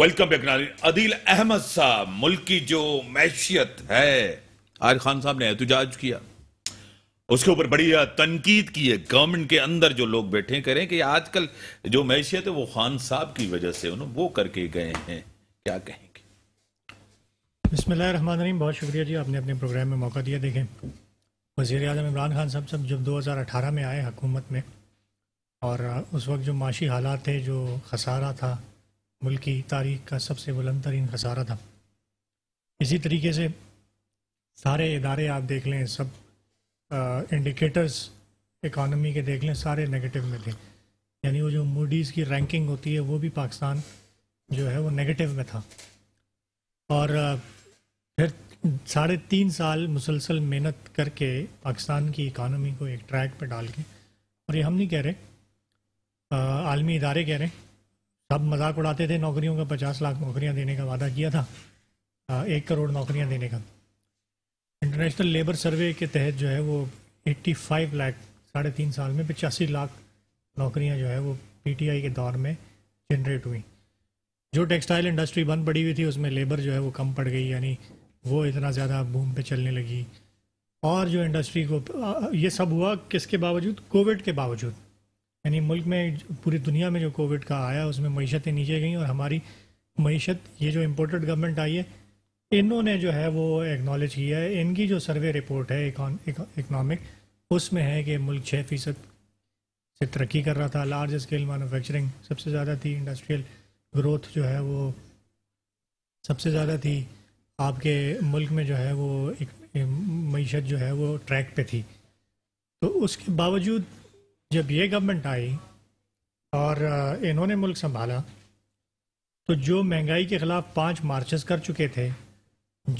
Welcome back Adeel Ahmad साहब मुल्क की जो मैशियत है आज खान साहब ने एहतजाज किया उसके ऊपर बड़ी तनकीद की है गवर्नमेंट के अंदर जो लोग बैठे करें कि आजकल जो मैशियत है वो खान साहब की वजह से उन्होंने वो करके गए हैं क्या कहेंगे रहीम बहुत शुक्रिया जी आपने अपने प्रोग्राम में मौका दिया देखें वज़ी अजम इमरान खान साहब सब जब अठारह में आए हुकूमत में और उस वक्त जो माशी हालात थे जो खसारा था मुल्क की तारीख का सबसे बुलंद तरीन खसारा था इसी तरीके से सारे इदारे आप देख लें सब आ, इंडिकेटर्स इकानमी के देख लें सारे नेगेटिव में थे यानी वो जो मूडीज़ की रैंकिंग होती है वो भी पाकिस्तान जो है वो नेगेटिव में था और फिर साढ़े तीन साल मुसलसल मेहनत करके पाकिस्तान की इकानमी को एक ट्रैक पर डाल के और ये हम नहीं कह रहे आलमी इदारे कह रहे हैं सब मजाक उड़ाते थे नौकरियों का पचास लाख नौकरियां देने का वादा किया था एक करोड़ नौकरियां देने का इंटरनेशनल लेबर सर्वे के तहत जो है वो 85 लाख साढ़े तीन साल में पचासी लाख नौकरियां जो है वो पीटीआई के दौर में जनरेट हुई जो टेक्सटाइल इंडस्ट्री बंद पड़ी हुई थी उसमें लेबर जो है वो कम पड़ गई यानी वो इतना ज़्यादा बूम पे चलने लगी और जो इंडस्ट्री को ये सब हुआ किसके बावजूद कोविड के बावजूद यानी मुल्क में पूरी दुनिया में जो कोविड का आया उसमें मीशतें नीचे गई और हमारी मीशत ये जो इम्पोर्टेड गवर्नमेंट आई है इन्होंने जो है वो एक्नॉलेज किया है इनकी जो सर्वे रिपोर्ट है इकनॉमिक उसमें है कि मुल्क छः फीसद से तरक्की कर रहा था लार्ज स्केल मैनुफेक्चरिंग सबसे ज़्यादा थी इंडस्ट्रियल ग्रोथ जो है वो सबसे ज़्यादा थी आपके मुल्क में जो है वो एक मीशत जो है वो ट्रैक पे थी तो उसके बावजूद जब ये गवर्नमेंट आई और इन्होंने मुल्क संभाला तो जो महंगाई के ख़िलाफ़ पांच मार्चेस कर चुके थे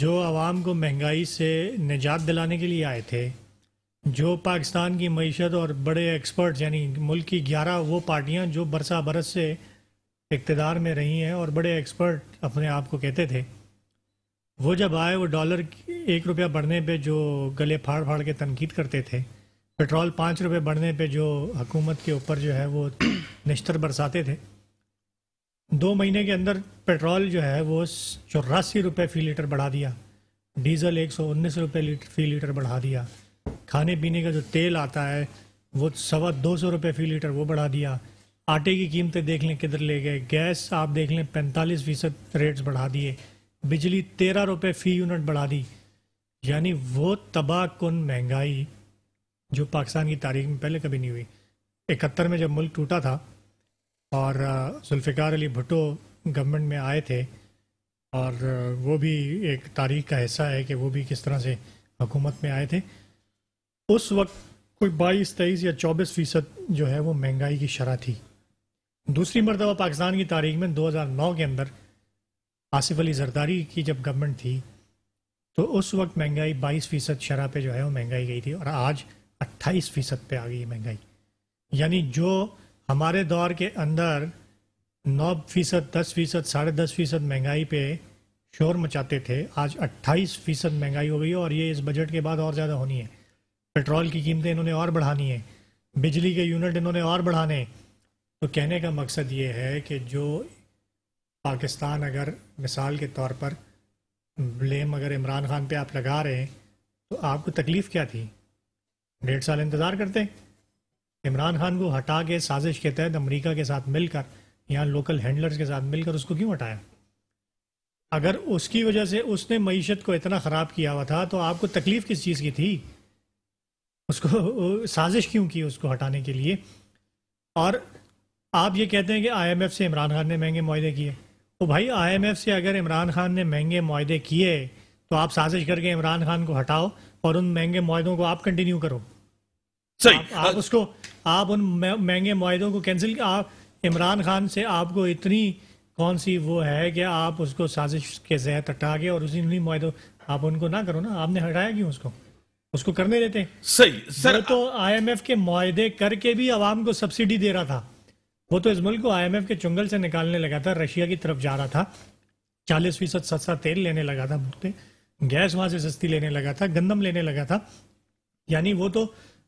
जो आवाम को महंगाई से निजात दिलाने के लिए आए थे जो पाकिस्तान की मीशत और बड़े एक्सपर्ट्स यानी मुल्क की ग्यारह वो पार्टियां जो बरसा बरस से इकतदार में रही हैं और बड़े एक्सपर्ट अपने आप को कहते थे वो जब आए वो डॉलर एक रुपया बढ़ने पे जो गले फाड़ फाड़ के तनकीद करते थे पेट्रोल पाँच रुपये बढ़ने पे जो हुकूमत के ऊपर जो है वो नश्तर बरसाते थे दो महीने के अंदर पेट्रोल जो है वो चौरासी रुपये फ़ी लीटर बढ़ा दिया डीज़ल एक सौ उन्नीस रुपये लीटर फ़ी लीटर बढ़ा दिया खाने पीने का जो तेल आता है वो सवा दो सौ रुपये फ़ी लीटर वो बढ़ा दिया आटे की कीमतें देख लें किधर ले गए गैस आप देख लें पैंतालीस फ़ीसद रेट्स बढ़ा दिए बिजली तेरह रुपये फ़ी यूनिट बढ़ा दी यानी वो तबाह कन महंगाई जो पाकिस्तान की तारीख में पहले कभी नहीं हुई इकहत्तर में जब मुल्क टूटा था और जुल्फ़िकार अली भुटो गवर्नमेंट में आए थे और वो भी एक तारीख का हिस्सा है कि वो भी किस तरह से हुकूमत में आए थे उस वक्त कोई बाईस तेईस या चौबीस फ़ीसद जो है वो महंगाई की शरह थी दूसरी मरतबा पाकिस्तान की तारीख में 2009 के अंदर आसिफ अली जरदारी की जब गवर्नमेंट थी तो उस वक्त महंगाई 22 फ़ीसद शरह पे जो है वो महंगाई गई थी और आज अट्ठाईस फीसद पर आ गई महंगाई यानी जो हमारे दौर के अंदर नौ फीसद दस फीसद साढ़े दस फीसद महंगाई पे शोर मचाते थे आज अट्ठाईस फीसद महंगाई हो गई और ये इस बजट के बाद और ज़्यादा होनी है पेट्रोल की कीमतें इन्होंने और बढ़ानी है बिजली के यूनिट इन्होंने और बढ़ाने तो कहने का मकसद ये है कि जो पाकिस्तान अगर मिसाल के तौर पर ब्लेम अगर इमरान खान पे आप लगा रहे हैं तो आपको तकलीफ़ क्या थी डेढ़ साल इंतज़ार करते इमरान खान को हटा के साजिश के तहत अमरीका के साथ मिलकर यहाँ लोकल हैंडलर्स के साथ मिलकर उसको क्यों हटाया अगर उसकी वजह से उसने मीशत को इतना ख़राब किया हुआ था तो आपको तकलीफ़ किस चीज़ की थी उसको साजिश क्यों की उसको हटाने के लिए और आप ये कहते हैं कि आईएमएफ से इमरान खान ने महंगे माहे किए तो भाई आईएमएफ से अगर इमरान खान ने महंगे माहे किए तो आप साजिश करके इमरान खान को हटाओ और उन महंगे माहों को आप कंटिन्यू करो सही आप, आप उसको आप उन महंगे माहों को कैंसिल आप इमरान खान से आपको इतनी कौन सी वो है कि आप उसको साजिश के जहत हटा के और उसी माहों आप उनको ना करो ना आपने हटाया क्यों उसको उसको करने देते सही सर तो एफ के माहे करके भी आवाम को सब्सिडी दे रहा था वो तो इस मुल्क को आई एम एफ के चुंगल से निकालने लगा था रशिया की तरफ जा रहा था चालीस फीसद सस्ता तेल लेने लगा था मुफ्त गैस वहां से सस्ती लेने लगा था गंदम लेने लगा था यानी वो तो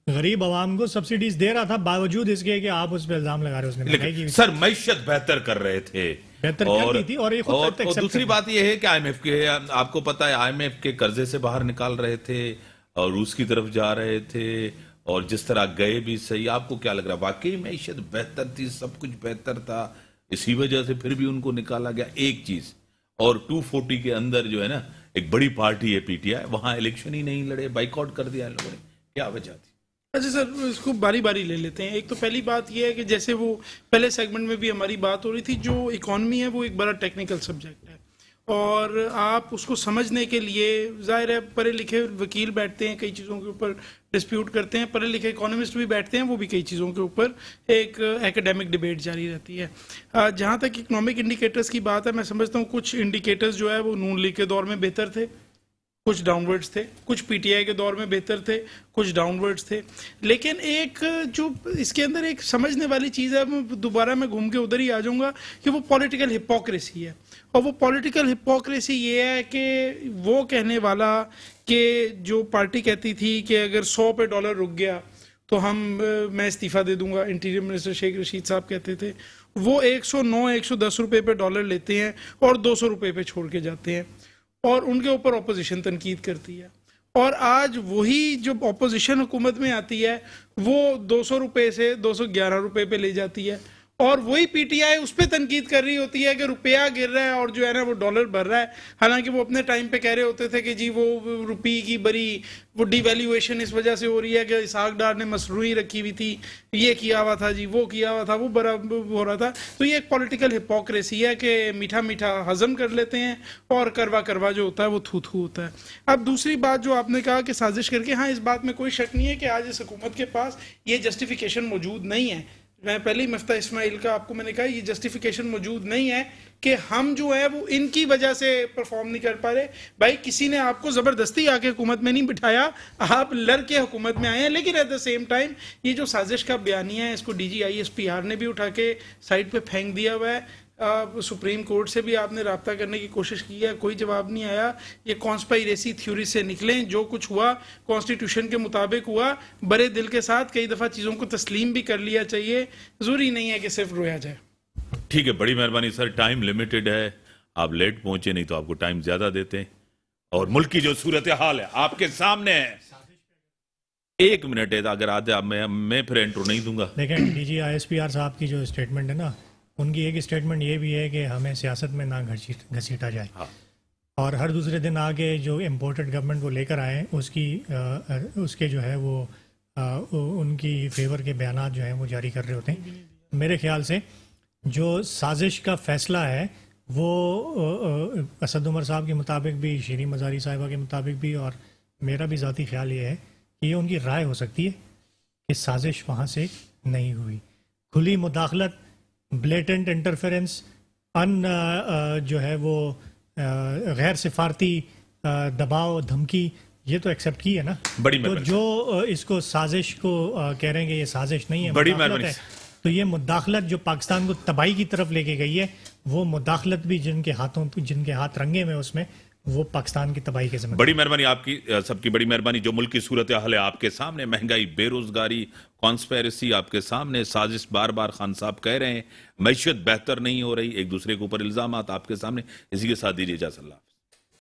गरीब आवाम को सब्सिडीज दे रहा था बावजूद इसके कि आप उस पर इल्जाम लगा रहे उसने लेकिन सर मैशत बेहतर कर रहे थे बेहतर और, थी और, ये खुद और, और दूसरी बात यह है कि आईएमएफ के आपको पता है आईएमएफ के कर्जे से बाहर निकाल रहे थे और रूस की तरफ जा रहे थे और जिस तरह गए भी सही आपको क्या लग रहा वाकई मैशत बेहतर थी सब कुछ बेहतर था इसी वजह से फिर भी उनको निकाला गया एक चीज और टू के अंदर जो है ना एक बड़ी पार्टी है पीटीआई वहां इलेक्शन ही नहीं लड़े बाइकआउट कर दिया इन लोगों ने क्या वजह थी अच्छा सर इसको बारी बारी ले लेते हैं एक तो पहली बात यह है कि जैसे वो पहले सेगमेंट में भी हमारी बात हो रही थी जो इकोनॉमी है वो एक बड़ा टेक्निकल सब्जेक्ट है और आप उसको समझने के लिए जाहिर है पढ़े लिखे वकील बैठते हैं कई चीज़ों के ऊपर डिस्प्यूट करते हैं पढ़े लिखे इकोनॉमिस्ट भी बैठते हैं वो भी कई चीज़ों के ऊपर एक एकेडमिक डिबेट जारी रहती है जहाँ तक इकोनॉमिक इंडिकेटर्स की बात है मैं समझता हूँ कुछ इंडिकेटर्स जो है वो नून लीग के दौर में बेहतर थे कुछ डाउनवर्ड्स थे कुछ पीटीआई के दौर में बेहतर थे कुछ डाउनवर्ड्स थे लेकिन एक जो इसके अंदर एक समझने वाली चीज़ है दोबारा मैं घूम के उधर ही आ जाऊंगा कि वो पॉलिटिकल हिपोक्रेसी है और वो पॉलिटिकल हिपोक्रेसी ये है कि वो कहने वाला कि जो पार्टी कहती थी कि अगर सौ पे डॉलर रुक गया तो हम मैं इस्तीफ़ा दे दूंगा इंटीरियर मिनिस्टर शेख रशीद साहब कहते थे वो 109 110 रुपए पे डॉलर लेते हैं और 200 रुपए पे छोड़ के जाते हैं और उनके ऊपर अपोजिशन तनकीद करती है और आज वही जब अपोजिशन हुकूमत में आती है वो दो सौ रुपये से दो सौ ग्यारह रुपये पे ले जाती है और वही पीटीआई उस पर तनकीद कर रही होती है कि रुपया गिर रहा है और जो है ना वो डॉलर बढ़ रहा है हालांकि वो अपने टाइम पे कह रहे होते थे कि जी वो रुपये की बड़ी वो डिवेल्यूएशन इस वजह से हो रही है कि इसहाक डार ने मसरू रखी हुई थी ये किया हुआ था जी वो किया हुआ था वो बड़ा हो रहा था तो ये एक पॉलिटिकल हिपोक्रेसी है कि मीठा मीठा हजम कर लेते हैं और करवा करवा जो होता है वो थू थू होता है अब दूसरी बात जो आपने कहा कि साजिश करके हाँ इस बात में कोई शक नहीं है कि आज इस हुकूमत के पास ये जस्टिफिकेशन मौजूद नहीं है मैं पहले ही मफ्ता इस्माइल का आपको मैंने कहा ये जस्टिफिकेशन मौजूद नहीं है कि हम जो है वो इनकी वजह से परफॉर्म नहीं कर पा रहे भाई किसी ने आपको ज़बरदस्ती आके हुकूमत में नहीं बिठाया आप लड़ के हुकूमत में आए हैं लेकिन एट द सेम टाइम ये जो साजिश का बयानिया है इसको D G I S P R ने भी उठा के साइड पर फेंक दिया हुआ है सुप्रीम कोर्ट से भी आपने रबता करने की कोशिश की है कोई जवाब नहीं आया ये कॉन्स्पायरेसी थ्योरी से निकलें जो कुछ हुआ कॉन्स्टिट्यूशन के मुताबिक हुआ बड़े दिल के साथ कई दफ़ा चीज़ों को तस्लीम भी कर लिया चाहिए ज़रूरी नहीं है कि सिर्फ रोया जाए ठीक है बड़ी मेहरबानी सर टाइम लिमिटेड है आप लेट पहुंचे नहीं तो आपको टाइम ज़्यादा देते हैं और मुल्क की जो सूरत हाल है आपके सामने है एक मिनट है अगर आधे मैं मैं फिर एंट्रो नहीं दूंगा देखें डीजी आईएसपीआर साहब की जो स्टेटमेंट है ना उनकी एक स्टेटमेंट ये भी है कि हमें सियासत में ना घसीटा जाए हाँ। और हर दूसरे दिन आगे जो इम्पोर्टेड गवर्नमेंट वो लेकर आए उसकी आ, उसके जो है वो आ, उनकी फेवर के बयान जो हैं वो जारी कर रहे होते हैं मेरे ख्याल से जो साजिश का फैसला है वो असद उमर साहब के मुताबिक भी शेरी मजारी साहिबा के मुताबिक भी और मेरा भी ज़ाती ख्याल ये है कि ये उनकी राय हो सकती है कि साजिश वहाँ से नहीं हुई खुली मुदाखलत ब्लेटेंट इंटरफेरेंस अन जो है वो गैर सिफारती दबाव धमकी ये तो एक्सेप्ट की है ना बड़ी तो जो इसको साजिश को कह रहे हैं कि ये साजिश नहीं है बड़ी है तो ये मुदाखलत जो पाकिस्तान को तबाही की तरफ लेके गई है वो मुदाखलत भी जिनके हाथों जिनके हाथ रंगे में उसमें वो पाकिस्तान की तबाही के जिम्मे बड़ी मेहरबानी आपकी सबकी बड़ी मेहरबानी जो मुल्क की सूरत हाल है आपके सामने महंगाई बेरोजगारी कॉन्स्पेरेसी आपके सामने साजिश बार बार खान साहब कह रहे हैं मैशियत बेहतर नहीं हो रही एक दूसरे के ऊपर इल्जाम आपके सामने इसी के साथ दीजिए इजाजल्ला